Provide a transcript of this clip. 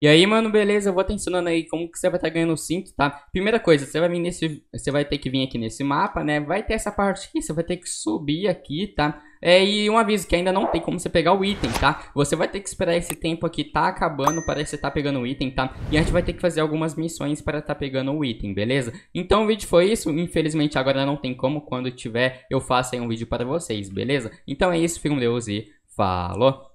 E aí, mano, beleza, eu vou te ensinando aí como que você vai estar tá ganhando o cinto, tá? Primeira coisa, você vai vir nesse. Você vai ter que vir aqui nesse mapa, né? Vai ter essa parte aqui, você vai ter que subir aqui, tá? É, e um aviso que ainda não tem como você pegar o item, tá? Você vai ter que esperar esse tempo aqui tá acabando para você tá pegando o item, tá? E a gente vai ter que fazer algumas missões para tá pegando o item, beleza? Então o vídeo foi isso, infelizmente agora não tem como, quando tiver eu faço aí um vídeo para vocês, beleza? Então é isso, fica com Deus e falou!